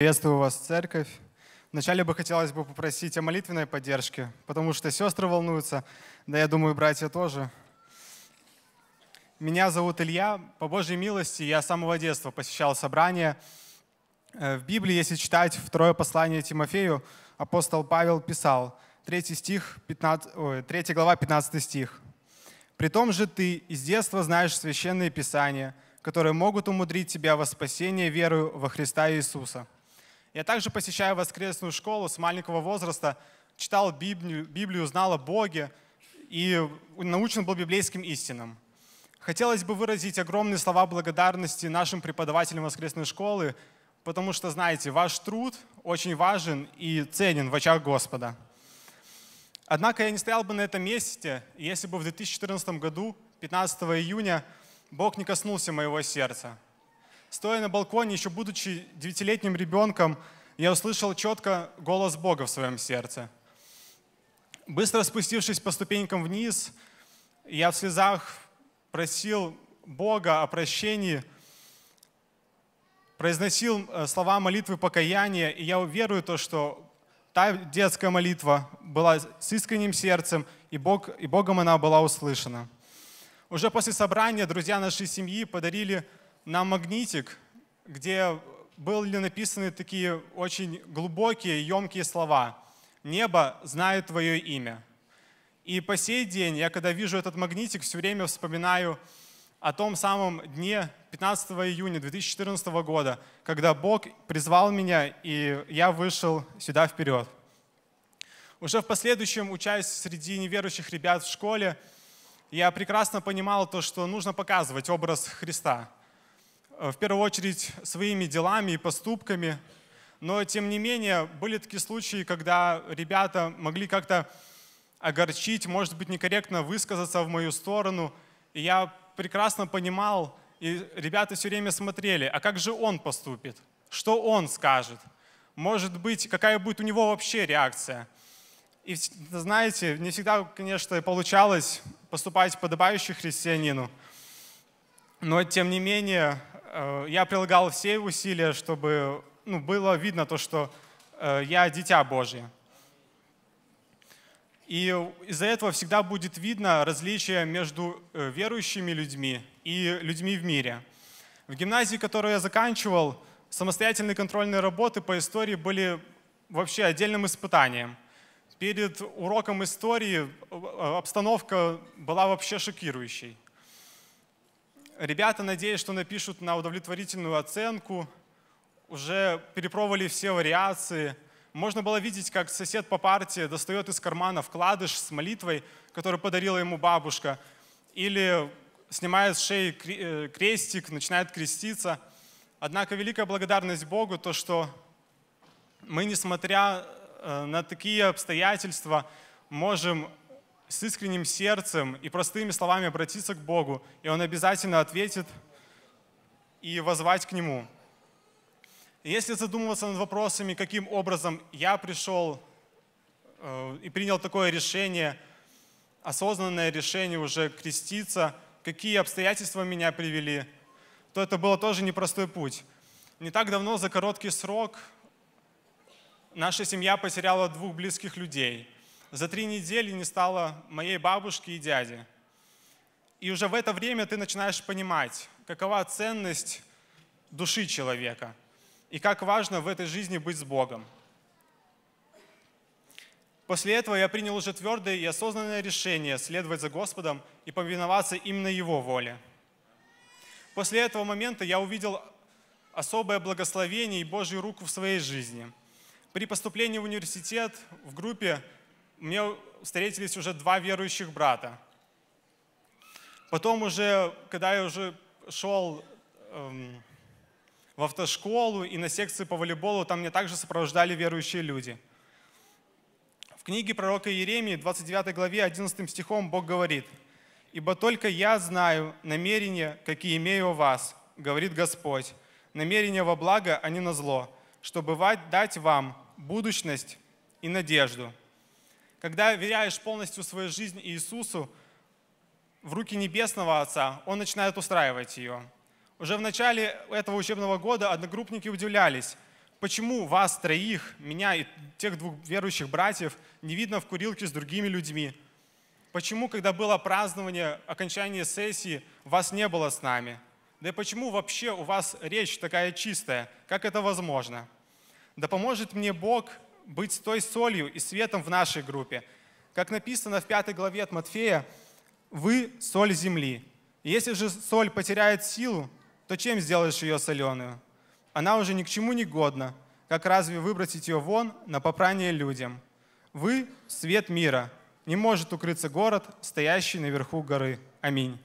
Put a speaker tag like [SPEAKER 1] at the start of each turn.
[SPEAKER 1] Приветствую вас, церковь. Вначале бы хотелось бы попросить о молитвенной поддержке, потому что сестры волнуются, да я думаю, братья тоже. Меня зовут Илья. По Божьей милости я с самого детства посещал собрания. Э, в Библии, если читать второе послание Тимофею, апостол Павел писал, 3, стих 15, ой, 3 глава 15 стих. «При том же ты из детства знаешь священные писания, которые могут умудрить тебя во спасение верою во Христа Иисуса» Я также посещаю воскресную школу с маленького возраста, читал Библию, Библию знал о Боге и научен был библейским истинам. Хотелось бы выразить огромные слова благодарности нашим преподавателям воскресной школы, потому что, знаете, ваш труд очень важен и ценен в очах Господа. Однако я не стоял бы на этом месте, если бы в 2014 году, 15 июня, Бог не коснулся моего сердца – Стоя на балконе, еще будучи девятилетним ребенком, я услышал четко голос Бога в своем сердце. Быстро спустившись по ступенькам вниз, я в слезах просил Бога о прощении, произносил э, слова молитвы покаяния, и я верую то, что та детская молитва была с искренним сердцем, и, Бог, и Богом она была услышана. Уже после собрания друзья нашей семьи подарили на магнитик, где были написаны такие очень глубокие, емкие слова. «Небо знает твое имя». И по сей день я, когда вижу этот магнитик, все время вспоминаю о том самом дне 15 июня 2014 года, когда Бог призвал меня, и я вышел сюда вперед. Уже в последующем, учась среди неверующих ребят в школе, я прекрасно понимал то, что нужно показывать образ Христа – Э, в первую очередь своими делами и поступками. Но, тем не менее, были такие случаи, когда ребята могли как-то огорчить, может быть, некорректно высказаться в мою сторону. И я прекрасно понимал, и ребята все время смотрели, а как же он поступит? Что он скажет? Может быть, какая будет у него вообще реакция? И знаете, не всегда, конечно, получалось поступать подобающе христианину, но тем не менее Э, я прилагал все усилия, чтобы ну, было видно то, что э, я дитя Божье. И из-за этого всегда будет видно различие между э, верующими людьми и людьми в мире. В гимназии, которую я заканчивал, самостоятельные контрольные работы по истории были вообще отдельным испытанием. Перед уроком истории обстановка была вообще шокирующей. Ребята, надеюсь, что напишут на удовлетворительную оценку. Уже перепробовали все вариации. Можно было видеть, как сосед по партии достает из кармана вкладыш с молитвой, который подарила ему бабушка. Или снимает с шеи э, крестик, начинает креститься. Однако великая благодарность Богу, то, что мы, несмотря э, на такие обстоятельства, можем с искренним сердцем и простыми словами обратиться к Богу, и Он обязательно ответит и возвать к Нему. если задумываться над вопросами, каким образом я пришел э, и принял такое решение, осознанное решение уже креститься, какие обстоятельства меня привели, то это было тоже непростой путь. Не так давно, за короткий срок, наша семья потеряла двух близких людей – за три недели не стало моей бабушки и дяди. И уже в это время ты начинаешь понимать, какова ценность души человека и как важно в этой жизни быть с Богом. После этого я принял уже твердое и осознанное решение следовать за Господом и повиноваться именно Его воле. После этого момента я увидел особое благословение и Божью руку в своей жизни. При поступлении в университет в группе мне встретились уже два верующих брата. Потом уже, когда я уже шел эм, в автошколу и на секции по волейболу, там меня также сопровождали верующие люди. В книге пророка Иеремии, 29 главе, 11 стихом Бог говорит, «Ибо только я знаю намерения, какие имею у вас, говорит Господь, намерения во благо, а не на зло, чтобы дать вам будущность и надежду». Когда веряешь полностью свою жизнь Иисусу, в руки Небесного Отца, Он начинает устраивать ее. Уже в начале этого учебного года одногруппники удивлялись, почему вас троих, меня и тех двух верующих братьев, не видно в курилке с другими людьми. Почему, когда было празднование окончания сессии, вас не было с нами? Да и почему вообще у вас речь такая чистая? Как это возможно? Да поможет мне Бог быть той солью и светом в нашей группе. Как написано в пятой главе от Матфея, «Вы – соль земли». если же соль потеряет силу, то чем сделаешь ее соленую? Она уже ни к чему не годна. Как разве выбросить ее вон на попрание людям? Вы – свет мира. Не может укрыться город, стоящий наверху горы. Аминь.